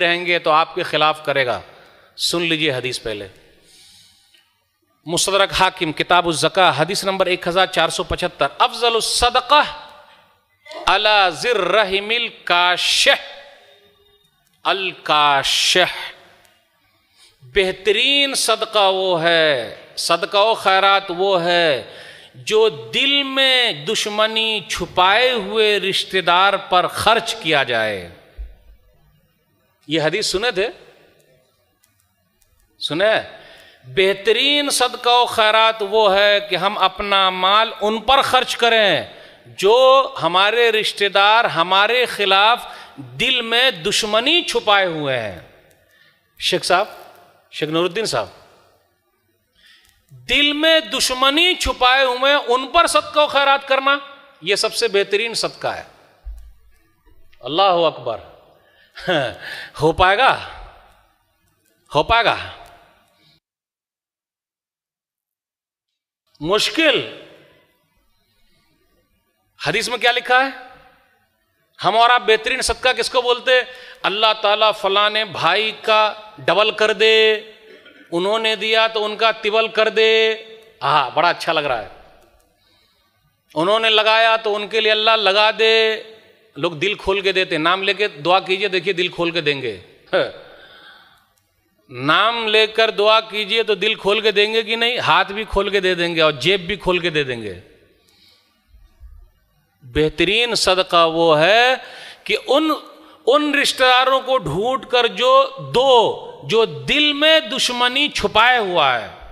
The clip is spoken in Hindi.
रहेंगे तो आपके खिलाफ करेगा सुन लीजिए हदीस पहले मुसदरक हाकिम किताब जका हदीस नंबर एक हजार चार सौ पचहत्तर अफजल सदका अला जिरमिल काशह अल बेहतरीन सदका वो है सदका व खैरात वो है जो दिल में दुश्मनी छुपाए हुए रिश्तेदार पर खर्च किया जाए ये हदीस सुने थे सुने बेहतरीन सदका खैरात वो है कि हम अपना माल उन पर खर्च करें जो हमारे रिश्तेदार हमारे खिलाफ दिल में दुश्मनी छुपाए हुए हैं शेख साहब शेख नूरुद्दीन साहब दिल में दुश्मनी छुपाए हुए उन पर सदका खैरात करना यह सबसे बेहतरीन सदका है अल्लाह अकबर हो पाएगा हो पाएगा मुश्किल हदीस में क्या लिखा है हम और आप बेहतरीन सदका किसको बोलते अल्लाह ताला फलाने भाई का डबल कर दे उन्होंने दिया तो उनका तिबल कर दे हा बड़ा अच्छा लग रहा है उन्होंने लगाया तो उनके लिए अल्लाह लगा दे लोग दिल खोल के देते नाम लेके दुआ कीजिए देखिए दिल खोल के देंगे हाँ। नाम लेकर दुआ कीजिए तो दिल खोल के देंगे कि नहीं हाथ भी खोल के दे देंगे और जेब भी खोल के दे देंगे बेहतरीन सदका वो है कि उन उन रिश्तेदारों को ढूंढ कर जो दो जो दिल में दुश्मनी छुपाए हुआ है